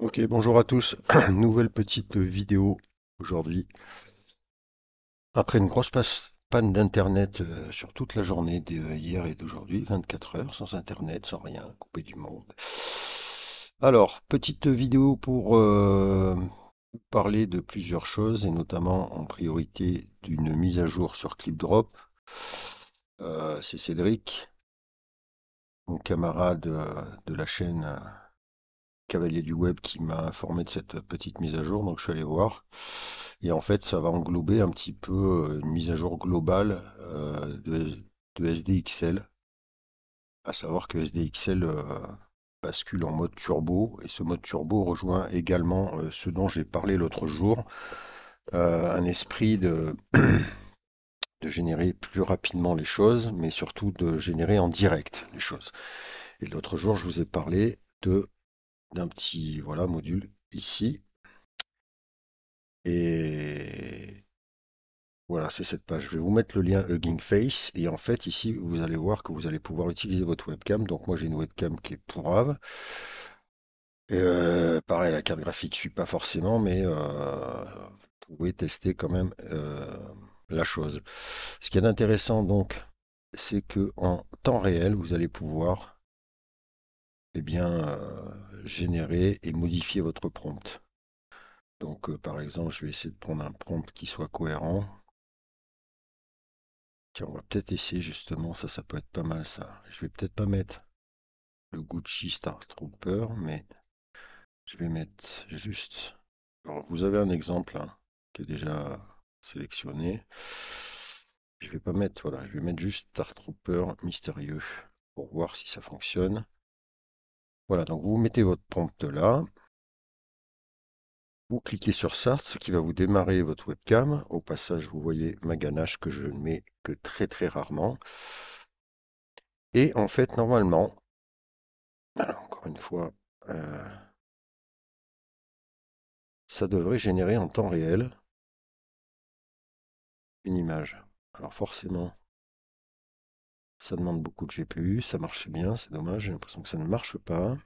Ok, bonjour à tous. Nouvelle petite vidéo aujourd'hui. Après une grosse panne d'internet euh, sur toute la journée d'hier euh, et d'aujourd'hui, 24 heures sans internet, sans rien, coupé du monde. Alors, petite vidéo pour euh, parler de plusieurs choses et notamment en priorité d'une mise à jour sur ClipDrop. C'est Cédric, mon camarade de la chaîne Cavalier du Web qui m'a informé de cette petite mise à jour, donc je suis allé voir. Et en fait, ça va englober un petit peu euh, une mise à jour globale euh, de, SDXL. À savoir que SDXL euh, bascule en mode turbo et ce mode turbo rejoint également ce dont j'ai parlé l'autre jour, un esprit de générer plus rapidement les choses, mais surtout de générer en direct les choses. Et l'autre jour, je vous ai parlé de d'un petit voilà, module ici. Et voilà, c'est cette page. Je vais vous mettre le lien Hugging Face. Et en fait, ici, vous allez voir que vous allez pouvoir utiliser votre webcam. Donc moi, j'ai une webcam qui est pourrave. Euh, pareil, la carte graphique ne suit pas forcément, mais euh, vous pouvez tester quand même euh, la chose. Ce qui est intéressant, donc, c'est que en temps réel, vous allez pouvoir eh bien, euh, générer et modifier votre prompt. Donc, euh, par exemple, je vais essayer de prendre un prompt qui soit cohérent. Tiens, on va peut-être essayer justement, ça, ça peut être pas mal, ça. Je vais peut-être pas mettre le Gucci Star Trooper, mais je vais mettre juste... Alors, vous avez un exemple hein, qui est déjà sélectionné. Je vais pas mettre, voilà, je vais mettre juste Star Trooper mystérieux pour voir si ça fonctionne. Voilà, donc vous mettez votre prompt là. Vous cliquez sur ça, ce qui va vous démarrer votre webcam. Au passage, vous voyez ma ganache que je ne mets que très très rarement. Et en fait, normalement, encore une fois, euh, ça devrait générer en temps réel une image. Alors forcément, ça demande beaucoup de GPU, ça marche bien, c'est dommage, j'ai l'impression que ça ne marche pas.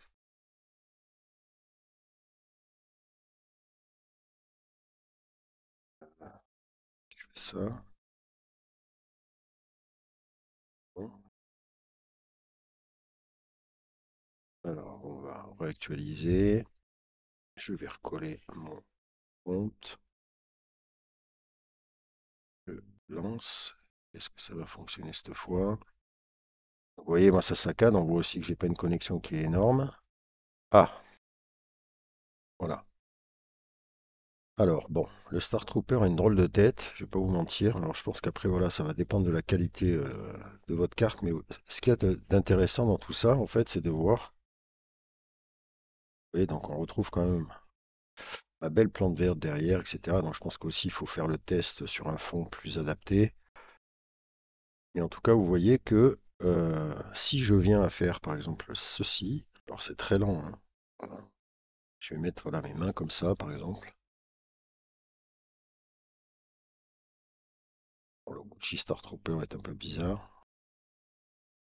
fais ça. Alors, on va réactualiser. Je vais recoller mon compte. Je lance. Est-ce que ça va fonctionner cette fois vous voyez, moi, ça saccade. On voit aussi que j'ai pas une connexion qui est énorme. Ah. Voilà. Alors, bon, le Star Trooper a une drôle de tête, je vais pas vous mentir. Alors, je pense qu'après, voilà, ça va dépendre de la qualité euh, de votre carte. Mais ce qu'il y a d'intéressant dans tout ça, en fait, c'est de voir. Vous voyez, donc on retrouve quand même ma belle plante verte derrière, etc. Donc, je pense qu'aussi, il faut faire le test sur un fond plus adapté. Et en tout cas, vous voyez que euh, si je viens à faire par exemple ceci, alors c'est très lent, hein. je vais mettre voilà, mes mains comme ça par exemple. le Gucci Star Trooper est un peu bizarre.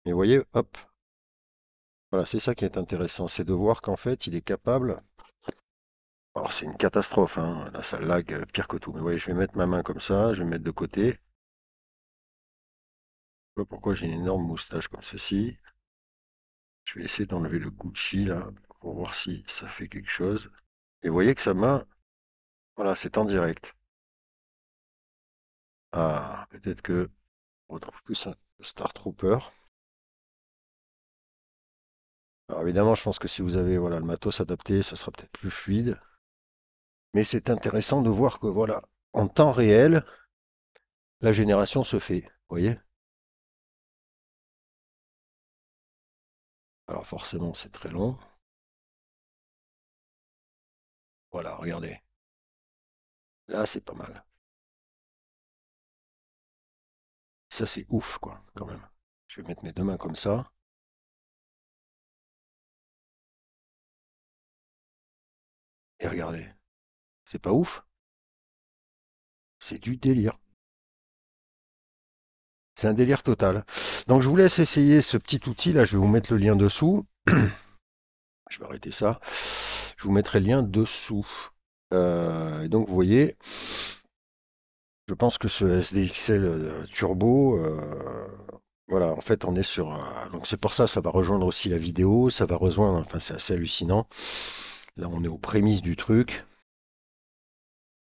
Mais vous voyez, hop, voilà, c'est ça qui est intéressant, c'est de voir qu'en fait il est capable alors c'est une catastrophe, hein. là ça lag pire que tout. Mais voyez, je vais mettre ma main comme ça, je vais mettre de côté pas pourquoi j'ai une énorme moustache comme ceci. Je vais essayer d'enlever le Gucci là pour voir si ça fait quelque chose. Et vous voyez que sa main, Voilà, c'est en direct. Ah, peut-être que on retrouve plus un Star Trooper. Alors évidemment, je pense que si vous avez voilà, le matos adapté, ça sera peut-être plus fluide. Mais c'est intéressant de voir que voilà, en temps réel, la génération se fait. voyez Alors forcément, c'est très long. Voilà, regardez. Là, c'est pas mal. Ça, c'est ouf, quoi, quand même. Je vais mettre mes deux mains comme ça. Et regardez. C'est pas ouf C'est du délire. C'est un délire total. Donc je vous laisse essayer ce petit outil là, je vais vous mettre le lien dessous. je vais arrêter ça. Je vous mettrai le lien dessous. Euh, et donc vous voyez, je pense que ce SDXL euh, Turbo, euh, voilà, en fait on est sur. un... donc c'est pour ça, ça va rejoindre aussi la vidéo, ça va rejoindre. Enfin c'est assez hallucinant. Là on est aux prémices du truc.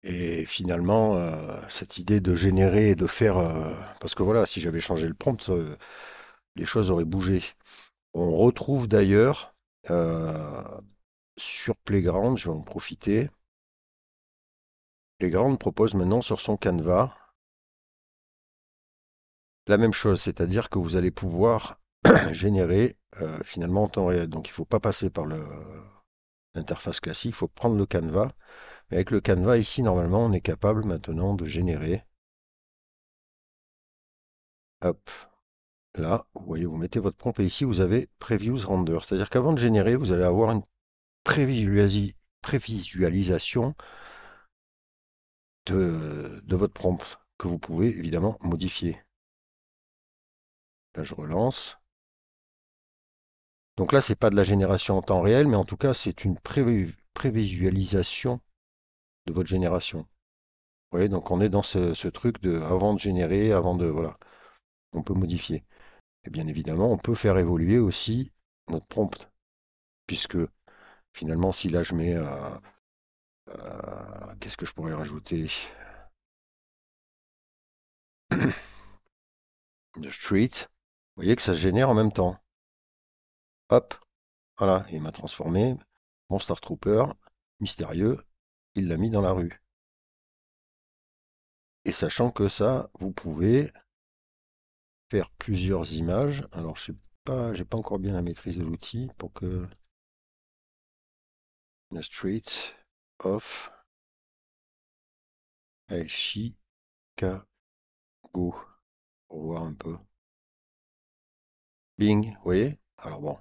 Et finalement, euh, cette idée de générer et de faire, euh, parce que voilà, si j'avais changé le prompt, euh, les choses auraient bougé. On retrouve d'ailleurs sur Playground, je vais en profiter. Playground propose maintenant sur son Canva la même chose, c'est-à-dire que vous allez pouvoir générer finalement en temps réel. Donc il ne faut pas passer par l'interface classique, il faut prendre le Canva avec le Canva, ici, normalement, on est capable maintenant de générer. Hop. Là, vous voyez, vous mettez votre prompt et ici, vous avez Previews Render. C'est-à-dire qu'avant de générer, vous allez avoir une prévisualisation de, votre prompt que vous pouvez évidemment modifier. Là, je relance. Donc là, ce c'est pas de la génération en temps réel, mais en tout cas, c'est une prévisualisation votre génération. Vous donc on est dans ce, truc de avant de générer, avant de. Voilà. On peut modifier. Et bien évidemment, on peut faire évoluer aussi notre prompt. Puisque finalement, si là je mets. Euh, euh, qu'est-ce que je pourrais rajouter The street. Vous voyez que ça se génère en même temps. Hop. Voilà, il m'a transformé. mon star Trooper, mystérieux, il l'a mis dans la rue. Et sachant que ça, vous pouvez faire plusieurs images. Alors, je sais pas, j'ai pas encore bien la maîtrise de l'outil pour que the street of Chicago pour voir un peu. Bing, vous voyez Alors bon,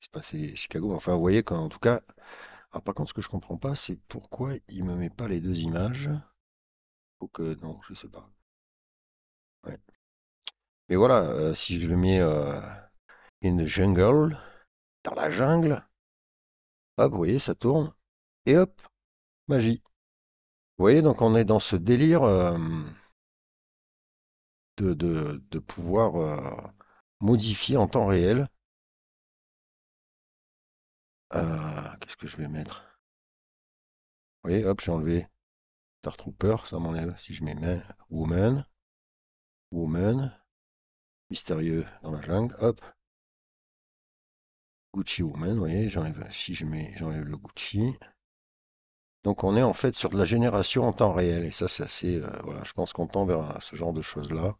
il se passait Chicago, enfin vous voyez qu'en tout cas, ah, par contre, ce que je comprends pas, c'est pourquoi il me met pas les deux images. Faut que non, je sais pas. Mais voilà, euh, si je le mets une euh, jungle, dans la jungle, hop, vous voyez, ça tourne et hop, magie. Vous voyez, donc on est dans ce délire euh, de, pouvoir modifier en temps réel ah, qu'est-ce que je vais mettre Vous voyez, hop, j'ai enlevé Star Trooper, ça m'enlève. Si je mets Woman, Woman, Mystérieux dans la jungle, hop. Gucci Woman, vous voyez, j'enlève, si je mets, j'enlève le Gucci. Donc on est en fait sur de la génération en temps réel. Et ça, c'est assez. Euh, voilà, je pense qu'on tend vers euh, ce genre de choses-là.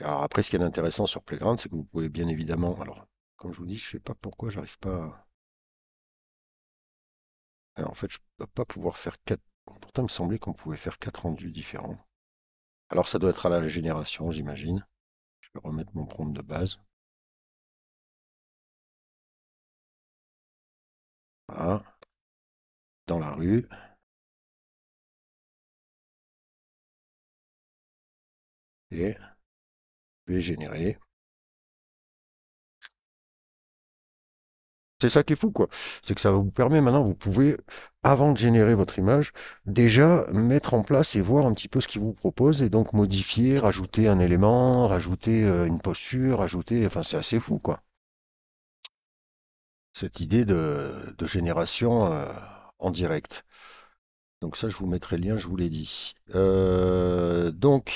Alors après, ce qui est intéressant sur Playground, c'est que vous pouvez bien évidemment. Alors, comme je vous dis, je sais pas pourquoi j'arrive pas à... en fait, je ne peux pas pouvoir faire quatre. Pourtant, il me semblait qu'on pouvait faire quatre rendus différents. Alors, ça doit être à la génération, j'imagine. Je vais remettre mon prompt de base. Voilà. Dans la rue. Et je vais générer. C'est ça qui est fou, quoi. C'est que ça vous permet maintenant, vous pouvez, avant de générer votre image, déjà mettre en place et voir un petit peu ce qu'il vous propose et donc modifier, rajouter un élément, rajouter euh, une posture, rajouter. Enfin, c'est assez fou, quoi. Cette idée de, génération euh, en direct. Donc ça, je vous mettrai le lien, je vous l'ai dit. Euh, donc,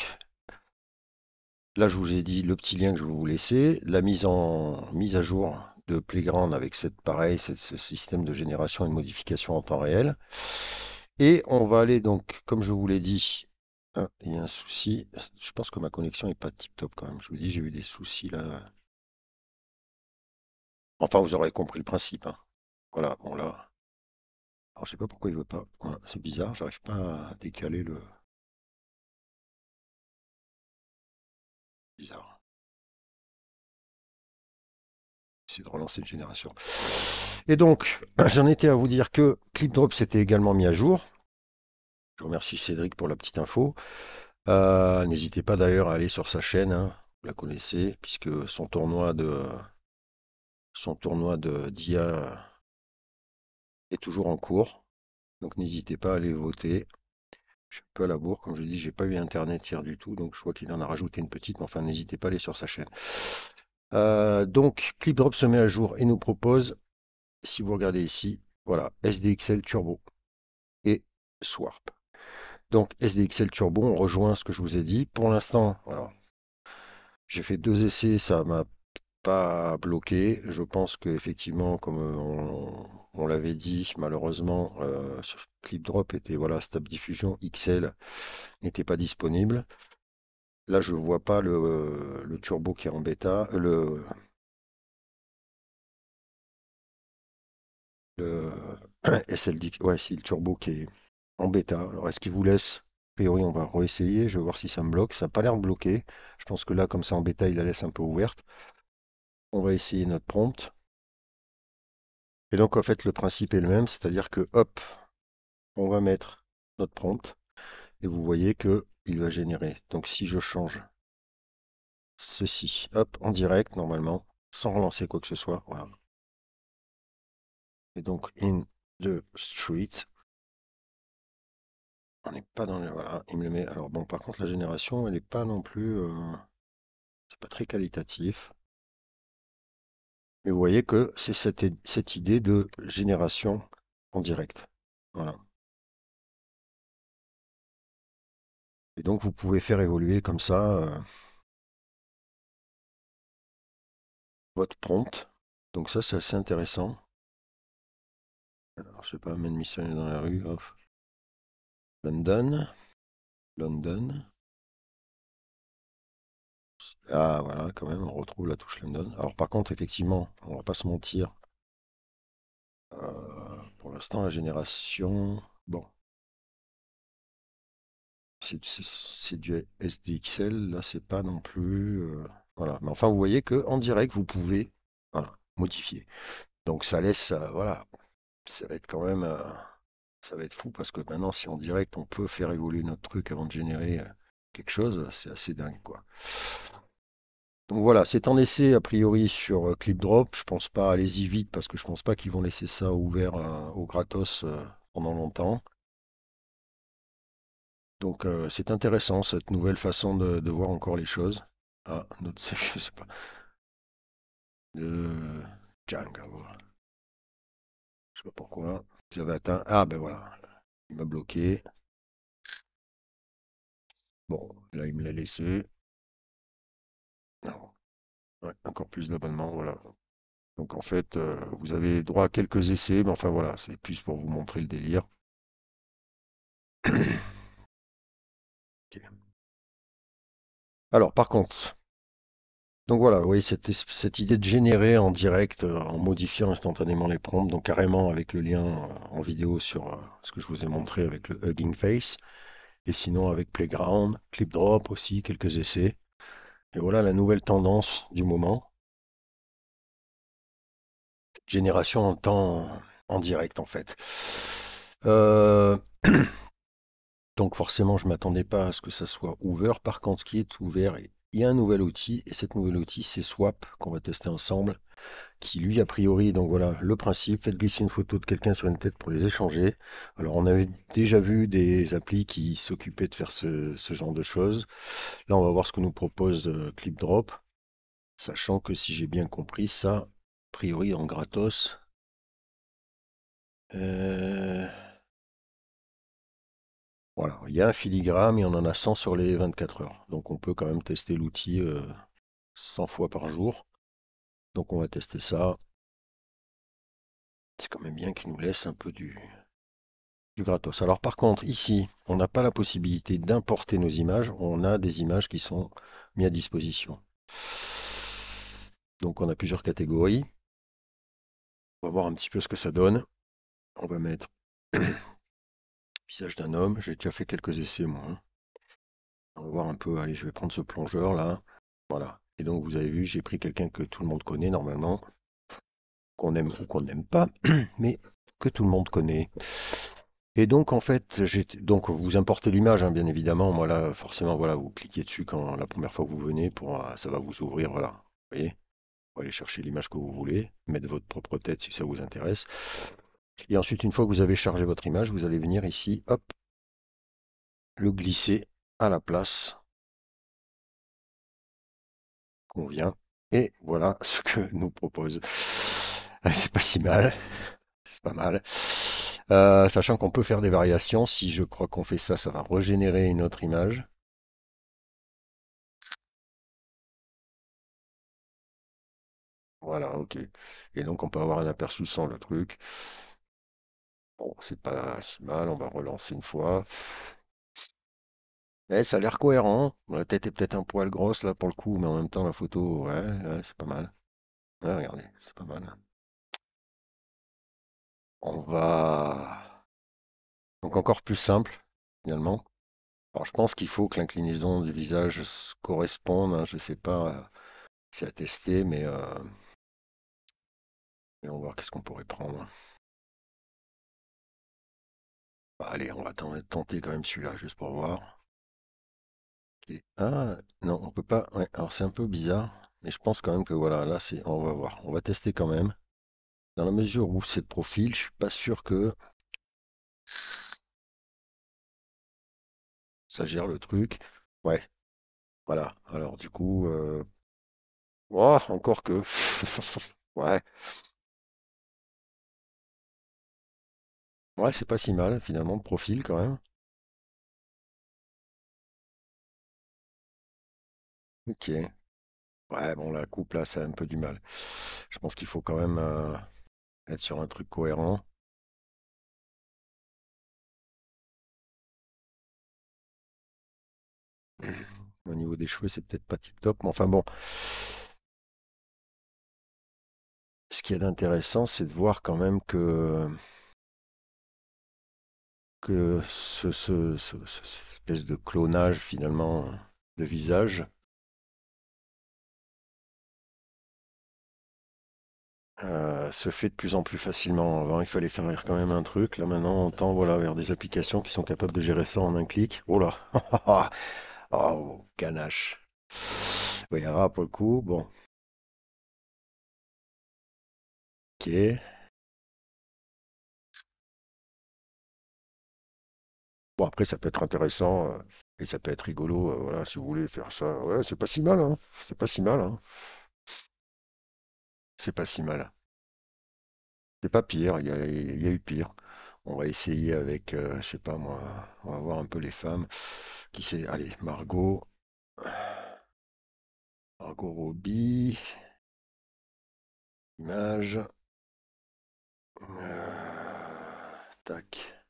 là, je vous ai dit le petit lien que je vais vous laisser, la mise en mise à jour de Playground avec cette, pareil, ce système de génération et de modification en temps réel. Et on va aller donc, comme je vous l'ai dit, hein, il y a un souci. Je pense que ma connexion n'est pas tip top quand même. Je vous dis, j'ai eu des soucis là. Enfin, vous aurez compris le principe. Hein. Voilà, bon là. Alors, je sais pas pourquoi il veut pas. C'est bizarre, j'arrive pas à décaler le. Bizarre. de relancer une génération. Et donc, j'en étais à vous dire que ClipDrop s'était également mis à jour. Je remercie Cédric pour la petite info. Euh, n'hésitez pas d'ailleurs à aller sur sa chaîne, hein, la connaissez, puisque son tournoi de son tournoi de d'IA est toujours en cours. Donc n'hésitez pas à aller voter. Je peux à la bourre, comme je dis, j'ai pas eu internet hier du tout, donc je vois qu'il en a rajouté une petite, mais enfin n'hésitez pas à aller sur sa chaîne. Euh, donc ClipDrop se met à jour et nous propose, si vous regardez ici, voilà, SDXL Turbo et Swarp. Donc SDXL Turbo, on rejoint ce que je vous ai dit. Pour l'instant, j'ai fait deux essais, ça m'a pas bloqué. Je pense qu'effectivement, comme euh, on, l'avait dit, malheureusement, euh, ClipDrop était voilà, Stable Diffusion XL n'était pas disponible. Là, je ne vois pas euh, le, turbo qui est en bêta, euh, le, le SLD, ouais, si le turbo qui est en bêta. Alors, est-ce qu'il vous laisse a priori, on va réessayer. Je vais voir si ça me bloque. Ça n'a pas l'air bloqué. Je pense que là, comme ça, en bêta, il la laisse un peu ouverte. On va essayer notre prompt. Et donc, en fait, le principe est le même. C'est-à-dire que, hop, on va mettre notre prompt. Et vous voyez que il va générer. Donc si je change ceci, hop, en direct normalement, sans relancer quoi que ce soit, voilà. Et donc in the street, on n'est pas dans le... Voilà, il me le met... Alors bon, par contre, la génération, elle n'est pas non plus... Euh, c'est pas très qualitatif. Mais vous voyez que c'est cette, cette idée de génération en direct. Voilà. Et donc, vous pouvez faire évoluer comme ça euh, votre prompt. Donc ça, c'est assez intéressant. Alors, je sais pas, même missionner dans la rue, London. London. Ah, voilà, quand même, on retrouve la touche London. Alors, par contre, effectivement, on va pas se mentir. Euh, pour l'instant, la génération... Bon, c'est du SDXL, là c'est pas non plus. Euh, voilà. Mais enfin, vous voyez que en direct, vous pouvez modifier. Donc ça laisse, euh, voilà, ça va être quand même, euh, ça va être fou parce que maintenant, si en direct, on peut faire évoluer notre truc avant de générer quelque chose, c'est assez dingue, quoi. Donc voilà, c'est en essai a priori sur ClipDrop. Je pense pas, allez-y vite parce que je pense pas qu'ils vont laisser ça ouvert au gratos pendant longtemps. Donc euh, c'est intéressant cette nouvelle façon de, voir encore les choses. Ah, notre je sais pas. Euh, Django. Je sais pas pourquoi. J'avais atteint. Ah ben voilà. Il m'a bloqué. Bon, là il me l'a laissé. Non. encore plus d'abonnements, voilà. Donc en fait, euh, vous avez droit à quelques essais, mais enfin voilà, c'est plus pour vous montrer le délire. Alors, par contre, donc voilà, vous voyez cette idée de générer en direct euh, en modifiant instantanément les prompts, donc carrément avec le lien euh, en vidéo sur euh, ce que je vous ai montré avec le Hugging Face, et sinon avec Playground, Clip Drop aussi, quelques essais. Et voilà la nouvelle tendance du moment. génération en temps en direct en fait. Donc forcément, je ne m'attendais pas à ce que ça soit ouvert. Par contre, ce qui est ouvert, il y a un nouvel outil, et cet nouvel outil, c'est Swap, qu'on va tester ensemble, qui lui, a priori, donc voilà, le principe, faites glisser une photo de quelqu'un sur une tête pour les échanger. Alors, on avait déjà vu des applis qui s'occupaient de faire ce, genre de choses. Là, on va voir ce que nous propose euh, ClipDrop, sachant que si j'ai bien compris, ça, a priori, en gratos. Euh... Voilà, il y a un filigramme et on en a 100 sur les 24 heures. Donc on peut quand même tester l'outil 100 euh, fois par jour. Donc on va tester ça. C'est quand même bien qu'il nous laisse un peu du, du gratos. Alors par contre, ici, on n'a pas la possibilité d'importer nos images. On a des images qui sont mises à disposition. Donc on a plusieurs catégories. On va voir un petit peu ce que ça donne. On va mettre d'un homme. J'ai déjà fait quelques essais, moi. Hein. On va voir un peu. Allez, je vais prendre ce plongeur là. Voilà. Et donc, vous avez vu, j'ai pris quelqu'un que tout le monde connaît normalement, qu'on aime ou qu'on n'aime pas, mais que tout le monde connaît. Et donc, en fait, j'ai donc vous importez l'image, hein, bien évidemment. Moi, là, forcément, voilà, vous cliquez dessus quand la première fois que vous venez, pour, euh, ça va vous ouvrir, voilà. Vous voyez Vous allez chercher l'image que vous voulez, mettre votre propre tête si ça vous intéresse. Et ensuite, une fois que vous avez chargé votre image, vous allez venir ici, hop, le glisser à la place vient Et voilà ce que nous propose. Ah, c'est pas si mal. C'est pas mal. Euh, sachant qu'on peut faire des variations. Si je crois qu'on fait ça, ça va régénérer une autre image. Voilà, ok. Et donc on peut avoir un aperçu sans le truc. Bon, c'est pas si mal, on va relancer une fois. Eh, ça a l'air cohérent. La tête est peut-être un poil grosse là pour le coup, mais en même temps la photo, ouais, c'est pas mal. Ouais, regardez, c'est pas mal. On va... Donc encore plus simple, finalement. Alors je pense qu'il faut que l'inclinaison du visage corresponde, hein, je sais pas c'est euh, à tester, mais... Euh, on va voir qu'est-ce qu'on pourrait prendre. Bah, allez, on va tenter quand même celui-là, juste pour voir. Ah, non, on peut pas. alors c'est un peu bizarre, mais je pense quand même que voilà, là, c'est, on va voir. On va tester quand même. Dans la mesure où c'est de profil, je suis pas sûr que ça gère le truc. Ouais. Voilà. Alors du coup, euh... Oh, encore que. ouais. Ouais, c'est pas si mal finalement de profil quand même. OK. Ouais, bon, la coupe là, ça a un peu du mal. Je pense qu'il faut quand même euh, être sur un truc cohérent. Au niveau des cheveux, c'est peut-être pas tip-top, mais enfin bon. Ce qui est d'intéressant, c'est de voir quand même que que ce, espèce de clonage finalement de visage. Euh, se fait de plus en plus facilement. Avant, il fallait faire quand même un truc. Là, maintenant, on tend voilà, vers des applications qui sont capables de gérer ça en un clic. Oh là Oh, ganache Oui, pour le coup, bon. Ok. Bon, après, ça peut être intéressant euh, et ça peut être rigolo. Euh, voilà, si vous voulez faire ça, ouais, c'est pas si mal. Hein. C'est pas si mal. Hein. C'est pas si mal. C'est pas pire. Il y, a, eu pire. On va essayer avec, euh, je sais pas moi, on va voir un peu les femmes. Qui c'est Allez, Margot. Margot Robbie. Image. tac.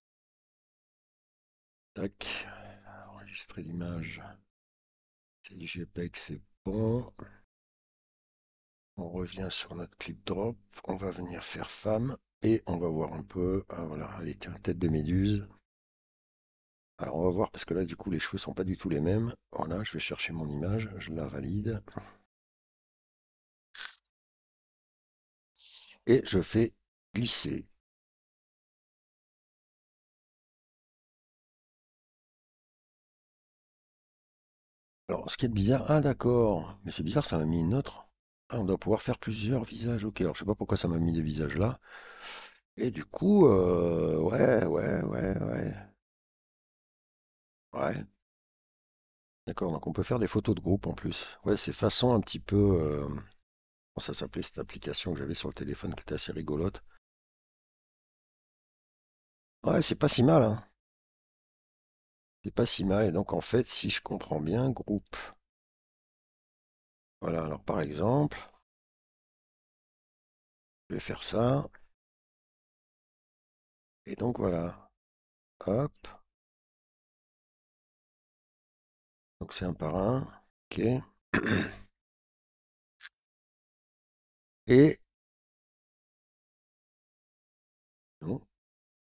Enregistrer l'image. C'est du JPEG, c'est bon. On revient sur notre clip drop. On va venir faire femme. Et on va voir un peu. Euh, voilà, elle était en tête de méduse. Alors on va voir parce que là du coup les cheveux sont pas du tout les mêmes. Voilà, je vais chercher mon image, je la valide. Et je fais glisser. Alors, ce qui est bizarre, ah d'accord, mais c'est bizarre, ça m'a mis une autre. Ah, on doit pouvoir faire plusieurs visages, ok. Alors, je sais pas pourquoi ça m'a mis des visages là. Et du coup, euh, ouais, ouais, ouais, ouais. Ouais. D'accord, donc on peut faire des photos de groupe en plus. Ouais, c'est façon un petit peu... Euh, ça s'appelait cette application que j'avais sur le téléphone qui était assez rigolote. Ouais, c'est pas si mal, hein. C'est pas si mal. Donc en fait, si je comprends bien, groupe. Voilà, alors par exemple, je vais faire ça. Et donc voilà. Hop. Donc c'est un par un. OK. Et non,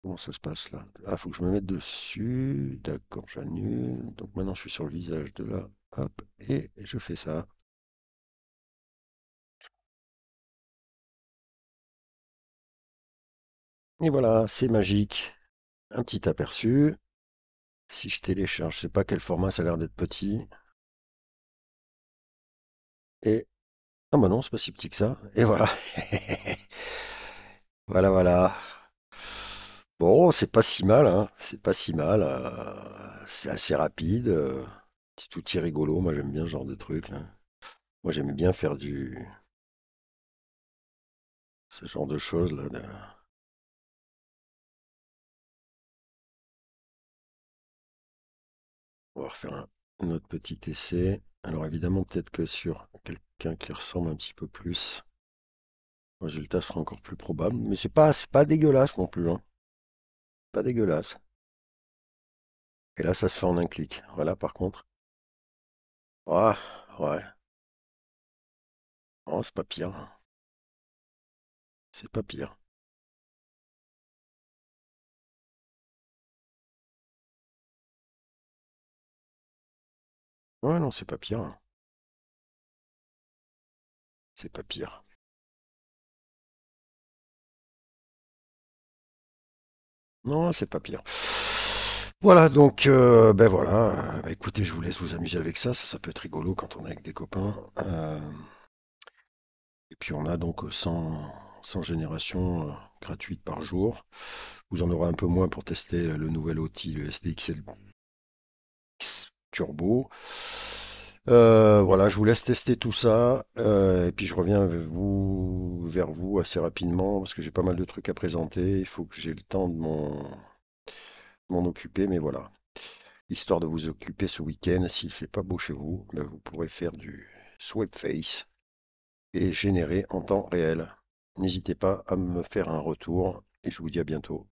Comment ça se passe là Ah, faut que je me mette dessus. D'accord, j'annule. Donc maintenant, je suis sur le visage de là. Hop, et je fais ça. Et voilà, c'est magique. Un petit aperçu. Si je télécharge, je sais pas quel format, ça a l'air d'être petit. Et... Ah bah non, c'est pas si petit que ça. Et voilà. voilà, voilà. Bon, c'est pas si mal, hein. C'est pas si mal. Euh, c'est assez rapide. Euh, petit outil rigolo. Moi, j'aime bien ce genre de truc. Hein. Moi, j'aime bien faire du ce genre de choses là. On va refaire un, un autre petit essai. Alors évidemment, peut-être que sur quelqu'un qui ressemble un petit peu plus, le résultat sera encore plus probable. Mais c'est pas, c'est pas dégueulasse non plus, hein pas dégueulasse. Et là, ça se fait en un clic. Voilà, par contre. Ah, ouais. Oh, c'est pas pire. C'est pas pire. Ouais, non, c'est pas pire. C'est pas pire. Non, c'est pas pire. Voilà, donc, euh, ben voilà. Bah, écoutez, je vous laisse vous amuser avec ça. Ça, ça peut être rigolo quand on est avec des copains. Euh, et puis, on a donc 100, euh, 100 générations gratuites par jour. Vous en aurez un peu moins pour tester le nouvel outil, le SDXL Turbo. Euh, voilà, je vous laisse tester tout ça euh, et puis je reviens vers vous, assez rapidement parce que j'ai pas mal de trucs à présenter. Il faut que j'ai le temps de m'en occuper, mais voilà. Histoire de vous occuper ce week-end, s'il ne fait pas beau chez vous, ben, vous pourrez faire du swipe face et générer en temps réel. N'hésitez pas à me faire un retour et je vous dis à bientôt.